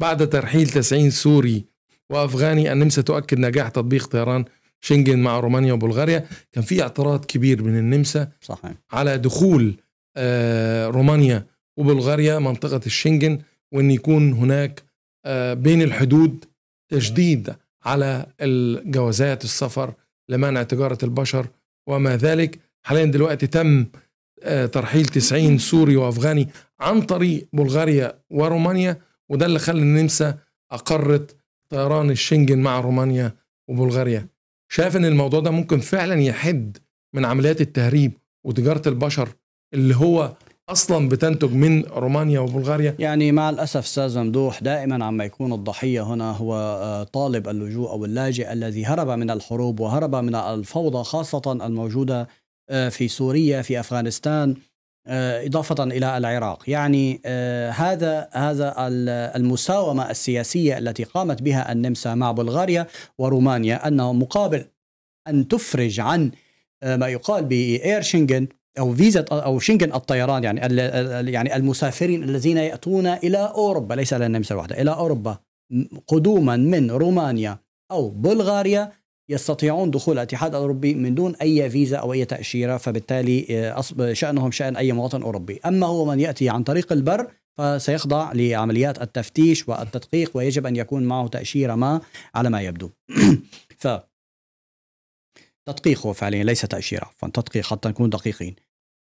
بعد ترحيل 90 سوري وافغاني النمسا تؤكد نجاح تطبيق طيران شنجن مع رومانيا وبلغاريا كان في اعتراض كبير من النمسا صحيح. على دخول آه، رومانيا وبلغاريا منطقه الشنجن وان يكون هناك آه، بين الحدود تشديد على الجوازات السفر لمنع تجاره البشر وما ذلك حاليا دلوقتي تم آه، ترحيل 90 سوري وافغاني عن طريق بلغاريا ورومانيا وده اللي خلى النمسا اقرت طيران الشنجن مع رومانيا وبلغاريا شاف ان الموضوع ده ممكن فعلا يحد من عمليات التهريب وتجاره البشر اللي هو اصلا بتنتج من رومانيا وبلغاريا يعني مع الاسف استاذ ممدوح دائما عما يكون الضحيه هنا هو آه، طالب اللجوء او اللاجئ الذي هرب من الحروب وهرب من الفوضى خاصه الموجوده آه، في سوريا في افغانستان آه، إضافة إلى العراق يعني آه، هذا هذا المساومة السياسية التي قامت بها النمسا مع بلغاريا ورومانيا أنه مقابل أن تفرج عن آه، ما يقال بإير شنغن او فيزا او شنغن الطيران يعني يعني المسافرين الذين ياتون الى اوروبا ليس الى النمسا وحدها الى اوروبا قدوما من رومانيا او بلغاريا يستطيعون دخول الاتحاد الاوروبي من دون اي فيزا او اي تاشيره فبالتالي آه، شانهم شان اي مواطن اوروبي، اما هو من ياتي عن طريق البر فسيخضع لعمليات التفتيش والتدقيق ويجب ان يكون معه تاشيره ما على ما يبدو. ف تدقيق هو فعليا ليس تاشيره، تدقيق حتى نكون دقيقين.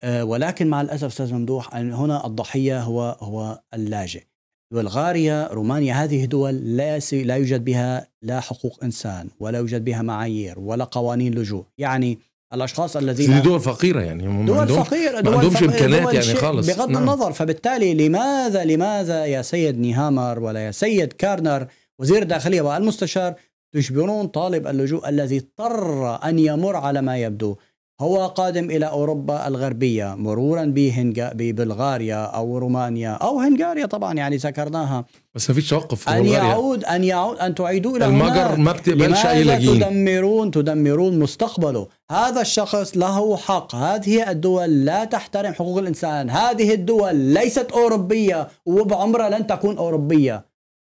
آه، ولكن مع الاسف استاذ ممدوح ان هنا الضحيه هو هو اللاجئ. بلغاريا رومانيا هذه دول لا لا يوجد بها لا حقوق إنسان ولا يوجد بها معايير ولا قوانين لجوء يعني الاشخاص الذين دول فقيره يعني هم دول فقيره دول ما عندهمش امكانيات يعني خالص بغض نعم. النظر فبالتالي لماذا لماذا يا سيد نيهامر ولا يا سيد كارنر وزير الداخليه والمستشار تجبرون طالب اللجوء الذي اضطر ان يمر على ما يبدو هو قادم إلى أوروبا الغربية مرورا بهنغ... ببلغاريا أو رومانيا أو هنغاريا طبعا يعني ذكرناها بس في توقف في أن بلغاريا. يعود أن يعود أن تعيدوا إلى المجر ما بتقبلش أي لاجئين تدمرون تدمرون مستقبله هذا الشخص له حق هذه الدول لا تحترم حقوق الإنسان هذه الدول ليست أوروبية وبعمرها لن تكون أوروبية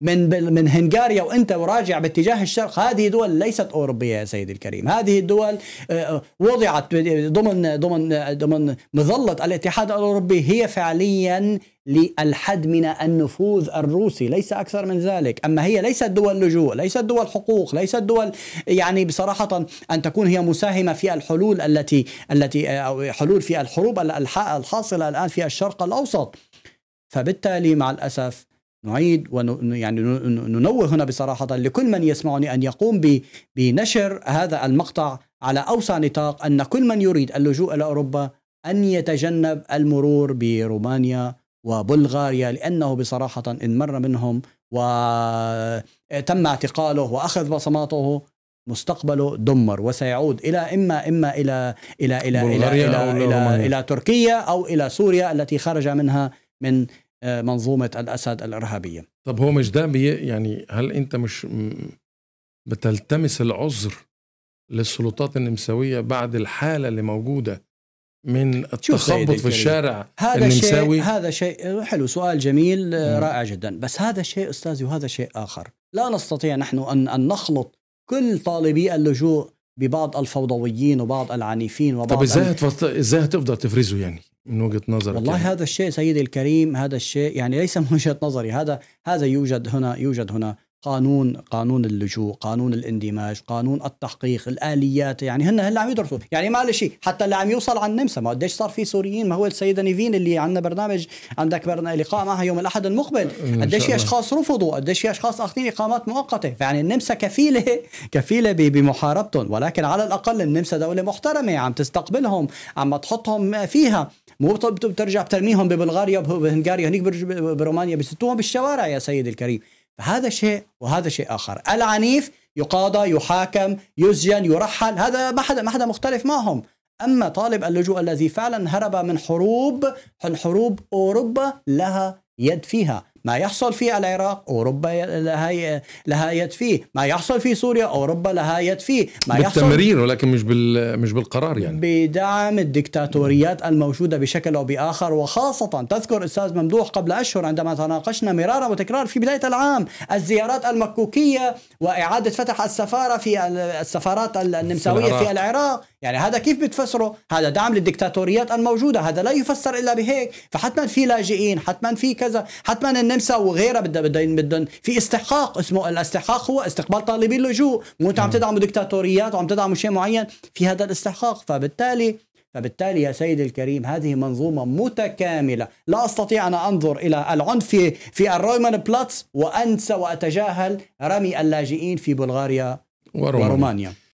من من هنغاريا وانت وراجع باتجاه الشرق هذه دول ليست اوروبيه يا سيدي الكريم، هذه الدول آه، آه، وضعت ضمن ضمن ضمن مظله الاتحاد الاوروبي هي فعليا للحد من النفوذ الروسي ليس اكثر من ذلك، اما هي ليست دول لجوء، ليست دول حقوق، ليست دول يعني بصراحه ان تكون هي مساهمه في الحلول التي التي آه، او حلول في الحروب الحاصله الان في الشرق الاوسط. فبالتالي مع الاسف نعيد ون يعني ننوه هنا بصراحة لكل من يسمعني أن يقوم بنشر هذا المقطع على أوسع نطاق أن كل من يريد اللجوء إلى أوروبا أن يتجنب المرور برومانيا وبلغاريا لأنه بصراحة إن مر منهم وتم اعتقاله وأخذ بصماته مستقبله دمر وسيعود الى اما اما الى الى الى الى الى, إلى, إلى, إلى تركيا او الى سوريا التي خرج منها من آه، منظومه الاسد الارهابيه طب هو مش ده يعني هل انت مش بتلتمس العذر للسلطات النمساويه بعد الحاله اللي موجوده من التخبط في الشارع هذا النمساوي شيء هذا شيء حلو سؤال جميل آه، م. رائع جدا بس هذا شيء استاذي وهذا شيء اخر لا نستطيع نحن ان ان نخلط كل طالبي اللجوء ببعض الفوضويين وبعض العنيفين وبعض طب ازاي هتفط... ازاي هتفضل تفرزه يعني من وجهه نظرك والله يعني. هذا الشيء سيدي الكريم هذا الشيء يعني ليس من وجهه نظري هذا هذا يوجد هنا يوجد هنا قانون قانون اللجوء قانون الاندماج قانون التحقيق الاليات يعني هن هلا عم يدرسوا يعني ما شيء حتى اللي عم يوصل عن النمسا ما قديش صار في سوريين ما هو السيده نيفين اللي عندنا برنامج عندك برنامج لقاء معها يوم الاحد المقبل قديش في اشخاص رفضوا قديش في اشخاص اخذين اقامات مؤقته فيعني النمسا كفيله كفيله بمحاربتهم ولكن على الاقل النمسا دوله محترمه عم تستقبلهم عم تحطهم فيها مو بترجع بترميهم ببلغاريا وبهنغاريا هنيك برومانيا بستوهم بالشوارع يا سيدي الكريم فهذا شيء وهذا شيء اخر العنيف يقاضى يحاكم يزين يرحل هذا ما حدا ما حدا مختلف معهم اما طالب اللجوء الذي فعلا هرب من حروب من حروب اوروبا لها يد فيها ما يحصل في العراق أوروبا لها لها يد فيه ما يحصل في سوريا أوروبا لها يد فيه ما بالتمرير ولكن مش بال مش بالقرار يعني بدعم الدكتاتوريات الموجودة بشكل أو بآخر وخاصة تذكر أستاذ ممدوح قبل أشهر عندما تناقشنا مرارا وتكرار في بداية العام الزيارات المكوكية وإعادة فتح السفارة في السفارات النمساوية في العراق يعني هذا كيف بتفسره هذا دعم للديكتاتوريات الموجودة هذا لا يفسر إلا بهيك فحتما في لاجئين حتما في كذا حتما النمسا وغيرها بدها بدهم بدهم في استحقاق اسمه الاستحقاق هو استقبال طالبي اللجوء مو انت عم نعم. تدعموا ديكتاتوريات وعم تدعموا شيء معين في هذا الاستحقاق فبالتالي فبالتالي يا سيدي الكريم هذه منظومة متكاملة لا أستطيع أن أنظر إلى العنف في, في الرومان بلاتس وأنسى وأتجاهل رمي اللاجئين في بلغاريا ورومانيا, ورومانيا.